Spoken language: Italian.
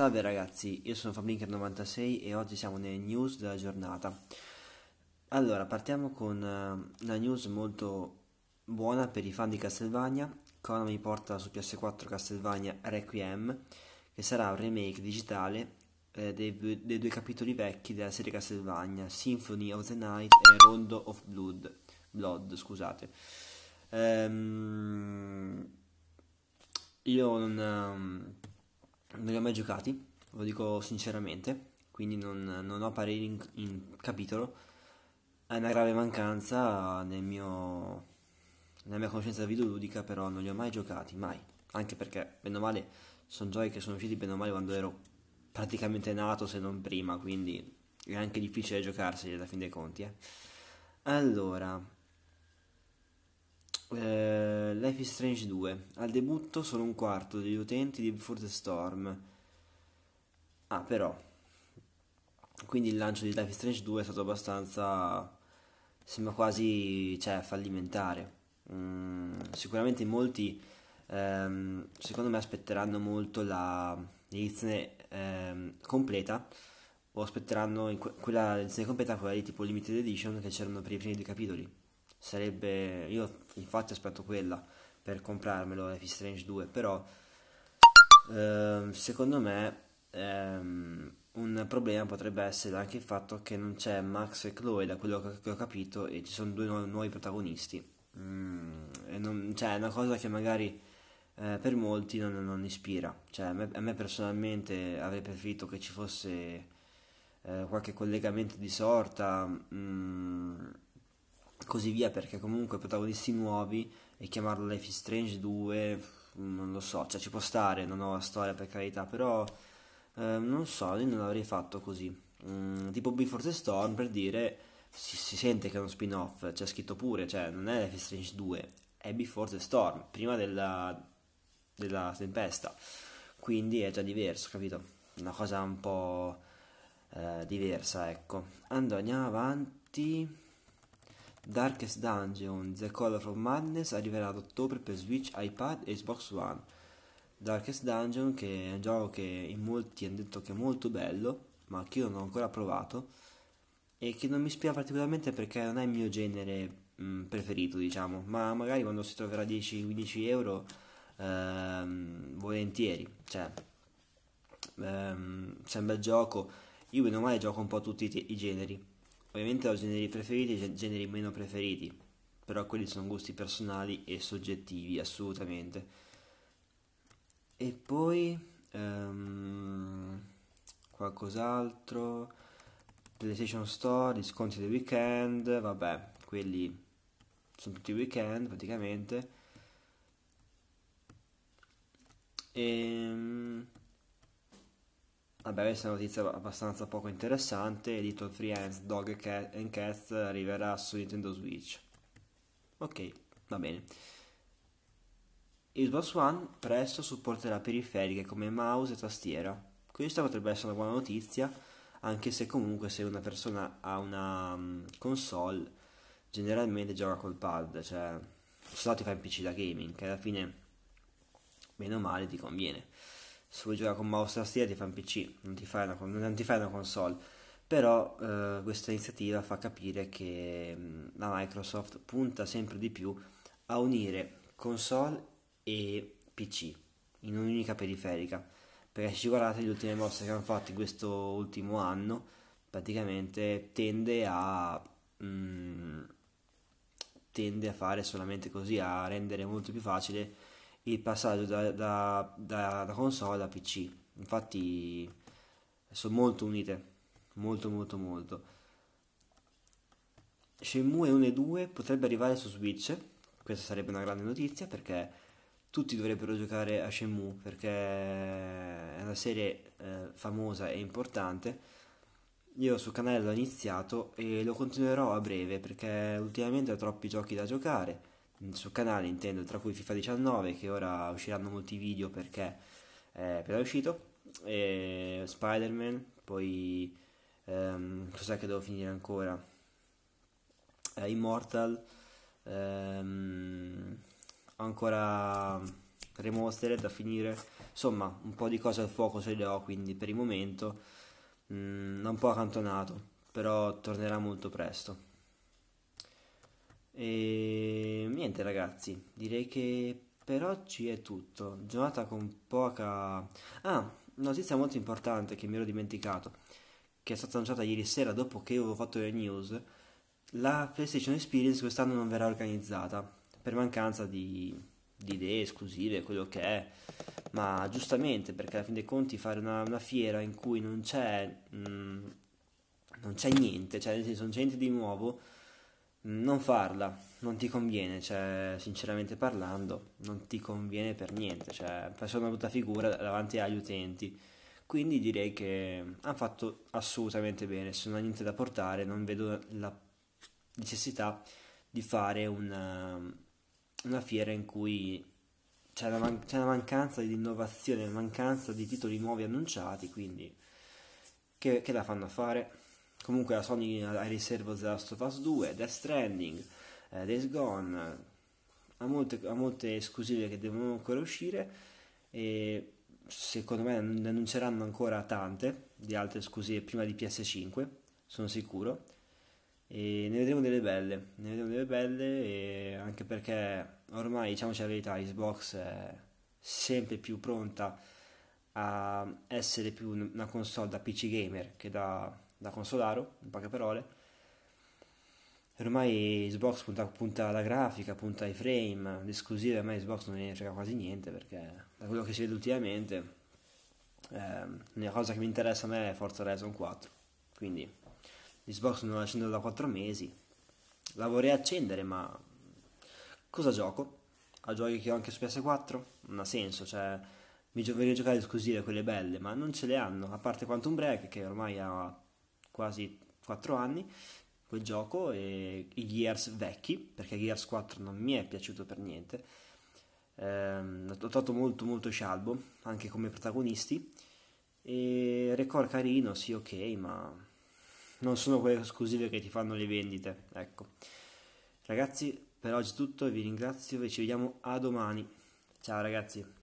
Salve ragazzi, io sono Fablinker96 e oggi siamo nelle news della giornata. Allora, partiamo con eh, una news molto buona per i fan di Castlevania. Konami porta su PS4 Castlevania Requiem, che sarà un remake digitale eh, dei, dei, due capitoli vecchi della serie Castlevania, Symphony of the Night e Rondo of Blood. Blood scusate. Ehm, io non... Um, non li ho mai giocati, lo dico sinceramente, quindi non, non ho pareri in, in, capitolo. È una grave mancanza nel mio, nella mia conoscenza videoludica, però non li ho mai giocati, mai. Anche perché, bene o male, sono giochi che sono usciti bene o male quando ero praticamente nato, se non prima, quindi è anche difficile giocarseli alla fine dei conti. Eh. Allora, eh, Life is Strange 2. Al debutto solo un quarto degli utenti di Before the Storm. Ah, però. Quindi il lancio di Life is Strange 2 è stato abbastanza... Sembra quasi cioè, fallimentare. Mm, sicuramente molti, ehm, secondo me, aspetteranno molto la, edizione ehm, completa o aspetteranno que- quella edizione completa, quella di tipo limited edition che c'erano per i primi due capitoli sarebbe io infatti aspetto quella per comprarmelo Life is Strange 2 però ehm, secondo me ehm, un problema potrebbe essere anche il fatto che non c'è Max e Chloe da quello che ho capito e ci sono due nuovi protagonisti mm, non, cioè è una cosa che magari eh, per molti non, non ispira cioè, a, me, a me, personalmente avrei preferito che ci fosse eh, qualche collegamento di sorta mm, così via, perché comunque protagonisti nuovi e chiamarlo Life is Strange 2, mm, non lo so, cioè ci può stare una nuova storia per carità, però eh, non so, io non l'avrei fatto così. Mm, tipo Before the Storm per dire, si, si sente che è uno spin-off, c'è scritto pure, cioè non è Life is Strange 2, è Before the Storm, prima della, della tempesta, quindi è già diverso, capito? Una cosa un po' eh, diversa, ecco. andiamo avanti. Darkest Dungeon: The Color of Madness arriverà ad ottobre per Switch, iPad e Xbox One. Darkest Dungeon che è un gioco che in molti hanno detto che è molto bello, ma che io non ho ancora provato e che non mi ispira particolarmente perché non è il mio genere mh, preferito, diciamo, ma magari quando si troverà 10-15 euro ehm, volentieri, cioè ehm, sembra il gioco, io meno male gioco un po' tutti i, te- i generi Ovviamente ho generi preferiti e generi meno preferiti, però quelli sono gusti personali e soggettivi, assolutamente. E poi um, qualcos'altro, PlayStation Store, disconti del weekend, vabbè, quelli sono tutti weekend praticamente. E, ehm, Vabbè, questa è una notizia abbastanza poco interessante. Little Free Hands Dog Cat and Cats arriverà su Nintendo Switch. Ok, va bene. Xbox One presto supporterà periferiche come mouse e tastiera. Questa potrebbe essere una buona notizia, anche se comunque se una persona ha una mm, console, generalmente gioca col pad, cioè se no ti fa un PC da gaming, che alla fine, meno male, ti conviene se vuoi giocare con mouse e tastiera ti fa un PC, non ti fai una, non ti fai una console. Però eh, questa iniziativa fa capire che mm, la Microsoft punta sempre di più a unire console e PC in un'unica periferica. Perché se guardate le ultime mosse che hanno fatto in questo ultimo anno, praticamente tende a... Mh, mm, tende a fare solamente così, a rendere molto più facile il passaggio da, da, da, da console a PC. Infatti sono molto unite, molto molto molto. Shenmue 1 e 2 potrebbe arrivare su Switch, questa sarebbe una grande notizia perché tutti dovrebbero giocare a Shenmue perché è una serie eh, famosa e importante. Io sul canale l'ho iniziato e lo continuerò a breve perché ultimamente ho troppi giochi da giocare Mm, sul canale, intendo tra cui FIFA 19 che ora usciranno molti video perché eh, è appena uscito, e Spider-Man, poi ehm, cos'è che devo finire ancora? Eh, Immortal, ehm, ancora Remastered da finire, insomma un po' di cose al fuoco se le ho quindi per il momento mh, mm, un po' accantonato, però tornerà molto presto. E niente ragazzi, direi che per oggi è tutto. Giornata con poca... Ah, notizia molto importante che mi ero dimenticato, che è stata annunciata ieri sera dopo che avevo fatto le news, la PlayStation Experience quest'anno non verrà organizzata, per mancanza di, di idee esclusive, quello che è, ma giustamente perché alla fine dei conti fare una, una fiera in cui non c'è... Mm, non c'è niente, cioè nel senso non c'è niente di nuovo non farla, non ti conviene, cioè, sinceramente parlando, non ti conviene per niente, cioè, fai solo una brutta figura davanti agli utenti. Quindi direi che hanno fatto assolutamente bene, se non ha niente da portare, non vedo la necessità di fare una, um, una fiera in cui c'è una, man- c'è una mancanza di innovazione, una mancanza di titoli nuovi annunciati, quindi che, che la fanno a fare? Comunque la Sony ha riservo The Last of Us 2, Death Stranding, eh, Days Gone, ha molte, ha molte esclusive che devono ancora uscire e secondo me ne annunceranno ancora tante di altre esclusive prima di PS5, sono sicuro. E ne vedremo delle belle, ne vedremo delle belle anche perché ormai diciamoci la verità, Xbox è sempre più pronta a essere più una console da PC gamer che da da consolaro, in poche parole. ormai Xbox punta, punta, alla grafica, punta ai frame, le esclusive ormai Xbox non ne frega quasi niente perché da quello che si vede ultimamente eh, l'unica cosa che mi interessa a me è Forza Horizon 4, quindi Xbox non la accendo da 4 mesi, la vorrei accendere ma cosa gioco? A giochi che ho anche su PS4? Non ha senso, cioè mi a giocare esclusive quelle belle ma non ce le hanno, a parte Quantum Break che ormai ha quasi 4 anni quel gioco e i Gears vecchi, perché Gears 4 non mi è piaciuto per niente. Ehm, ho trovato molto molto scialbo, anche come protagonisti. E record carino, sì ok, ma non sono quelle esclusive che ti fanno le vendite, ecco. Ragazzi, per oggi è tutto, vi ringrazio e ci vediamo a domani. Ciao ragazzi!